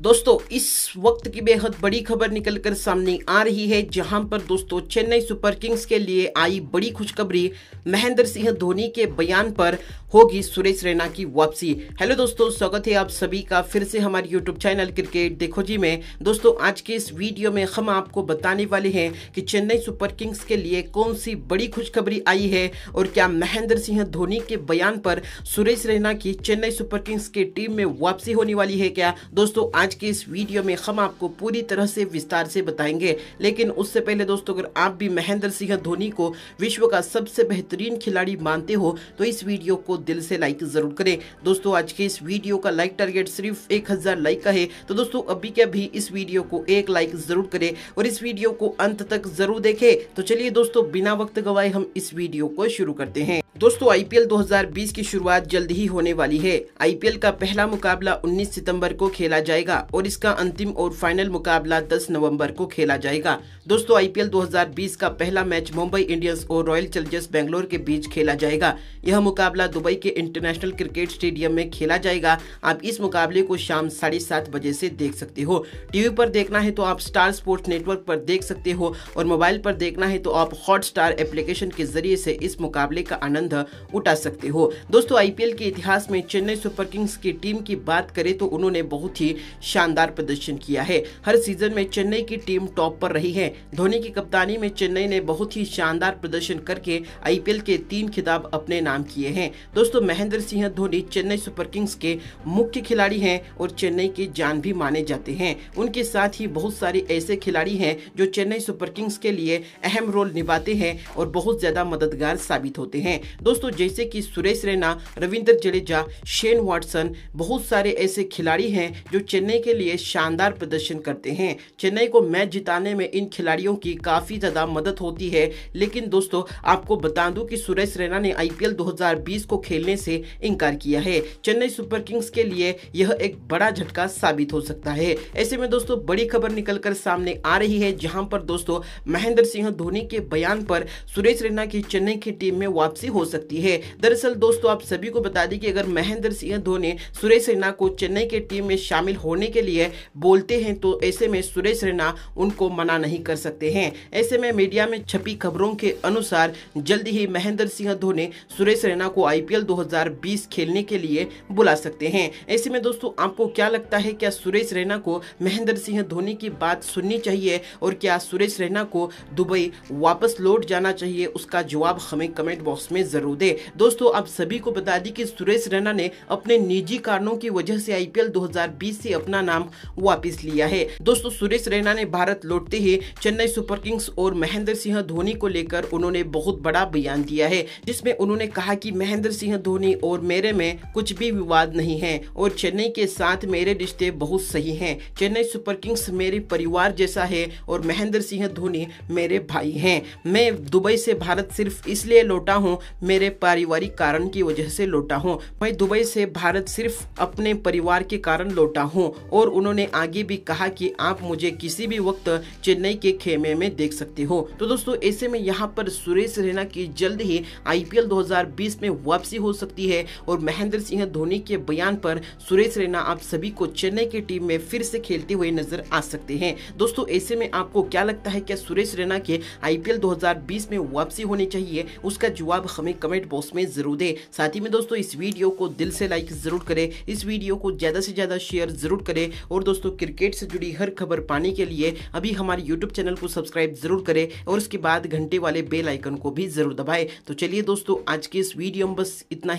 दोस्तों इस वक्त की बेहद बड़ी खबर निकलकर सामने आ रही है जहां पर दोस्तों चेन्नई सुपर किंग्स के लिए आई बड़ी खुशखबरी महेंद्र सिंह धोनी के बयान पर होगी सुरेश रैना की वापसी हेलो दोस्तों स्वागत है आप सभी का फिर से हमारे यूट्यूब चैनल क्रिकेट देखो जी में दोस्तों आज के इस वीडियो में हम आपको बताने वाले हैं कि चेन्नई सुपर किंग्स के लिए कौन सी बड़ी खुशखबरी आई है और क्या महेंद्र सिंह धोनी के बयान पर सुरेश रैना की चेन्नई सुपर किंग्स की टीम में वापसी होने वाली है क्या दोस्तों आज आज की इस वीडियो में हम आपको पूरी तरह से विस्तार से बताएंगे लेकिन उससे पहले दोस्तों अगर आप भी महेंद्र सिंह धोनी को विश्व का सबसे बेहतरीन खिलाड़ी मानते हो तो इस वीडियो को दिल से लाइक ज़रूर करें दोस्तों आज के इस वीडियो का लाइक टारगेट सिर्फ एक लाइक का है तो दोस्तों अभी क्या भी इस वीडियो को एक लाइक ज़रूर करे और इस वीडियो को अंत तक ज़रूर देखे तो चलिए दोस्तों बिना वक्त गवाए हम इस वीडियो को शुरू करते हैं दोस्तों आईपीएल 2020 की शुरुआत जल्द ही होने वाली है आईपीएल का पहला मुकाबला 19 सितंबर को खेला जाएगा होगा और इसका अंतिम और फाइनल मुकाबला 10 नवंबर को खेला जाएगा दोस्तों आईपीएल 2020 का पहला मैच मुंबई इंडियंस और रॉयल चैलेंजर्स बेंगलोर के बीच खेला जाएगा यह मुकाबला दुबई के इंटरनेशनल क्रिकेट स्टेडियम में खेला जाएगा आप इस मुकाबले को शाम साढ़े सात बजे से देख सकते हो टीवी पर देखना है तो आप स्टार स्पोर्ट्स नेटवर्क पर देख सकते हो और मोबाइल पर देखना है तो आप हॉटस्टार एप्लीकेशन के जरिए से इस मुकाबले का आनंद उठा सकते हो दोस्तों आईपीएल के इतिहास में चेन्नई सुपर किंग्स की टीम की बात करें तो उन्होंने बहुत ही शानदार प्रदर्शन किया है हर सीजन में चेन्नई की टीम टॉप पर रही है धोनी की कप्तानी में चेन्नई ने बहुत ही शानदार प्रदर्शन करके आईपीएल के तीन खिताब अपने नाम किए हैं दोस्तों महेंद्र सिंह धोनी चेन्नई सुपर किंग्स के मुख्य खिलाड़ी हैं और चेन्नई के जान भी माने जाते हैं उनके साथ ही बहुत सारे ऐसे खिलाड़ी हैं जो चेन्नई सुपर किंग्स के लिए अहम रोल निभाते हैं और बहुत ज्यादा मददगार साबित होते हैं दोस्तों जैसे कि सुरेश रैना रविंद्र जडेजा शेन वाटसन बहुत सारे ऐसे खिलाड़ी हैं जो चेन्नई चेन्नई के लिए शानदार प्रदर्शन करते हैं चेन्नई को मैच जिताने में इन खिलाड़ियों की काफ़ी ज़्यादा मदद होती है लेकिन दोस्तों आपको बता दूं कि सुरेश रैना ने आईपीएल 2020 को खेलने से इनकार किया है चेन्नई सुपर किंग्स के लिए यह एक बड़ा झटका साबित हो सकता है ऐसे में दोस्तों बड़ी खबर निकलकर सामने आ रही है जहां पर दोस्तों महेंद्र सिंह धोनी के बयान पर सुरेश रैना की चेन्नई की टीम में वापसी हो सकती है दरअसल दोस्तों आप सभी को बता दें कि अगर महेंद्र सिंह धोनी सुरेश रैना को चेन्नई के टीम में शामिल होने करने के लिए बोलते हैं तो ऐसे में सुरेश रैना उनको मना नहीं कर सकते हैं ऐसे में मीडिया में छपी खबरों के अनुसार जल्द ही महेंद्र सिंह धोनी सुरेश रैना को आईपीएल 2020 खेलने के लिए बुला सकते हैं ऐसे में दोस्तों आपको क्या लगता है क्या सुरेश रैना को महेंद्र सिंह धोनी की बात सुननी चाहिए और क्या सुरेश रैना को दुबई वापस लौट जाना चाहिए उसका जवाब हमें कमेंट बॉक्स में जरूर दे दोस्तों आप सभी को बता दी कि सुरेश रैना ने अपने निजी कारणों की वजह से आईपीएल 2020 से अपने अपना नाम वापिस लिया है दोस्तों सुरेश रैना ने भारत लौटते ही चेन्नई सुपर किंग्स और महेंद्र सिंह धोनी को लेकर उन्होंने बहुत बड़ा बयान दिया है जिसमें उन्होंने कहा कि महेंद्र सिंह धोनी और मेरे में कुछ भी विवाद नहीं है और चेन्नई के साथ मेरे रिश्ते बहुत सही हैं चेन्नई सुपर किंग्स मेरे परिवार जैसा है और महेंद्र सिंह धोनी मेरे भाई हैं मैं दुबई से भारत सिर्फ इसलिए लौटा हूँ मेरे पारिवारिक कारण की वजह से लौटा हूँ मैं दुबई से भारत सिर्फ अपने परिवार के कारण लौटा हूँ और उन्होंने आगे भी कहा कि आप मुझे किसी भी वक्त चेन्नई के खेमे में देख सकते हो तो दोस्तों ऐसे में यहाँ पर सुरेश रैना की जल्द ही आईपीएल 2020 में वापसी हो सकती है और महेंद्र सिंह धोनी के बयान पर सुरेश रैना आप सभी को चेन्नई की टीम में फिर से खेलते हुए नजर आ सकते हैं दोस्तों ऐसे में आपको क्या लगता है क्या सुरेश रैना के आईपीएल 2020 में वापसी होनी चाहिए उसका जवाब हमें कमेंट बॉक्स में जरूर दे साथ ही में दोस्तों इस वीडियो को दिल से लाइक जरूर करें इस वीडियो को ज्यादा से ज्यादा शेयर जरूर करें और दोस्तों क्रिकेट से जुड़ी हर खबर पाने के लिए अभी हमारे यूट्यूब चैनल को सब्सक्राइब जरूर करें और उसके बाद घंटे वाले बेल आइकन को भी जरूर दबाएं तो चलिए दोस्तों आज के इस वीडियो में बस इतना ही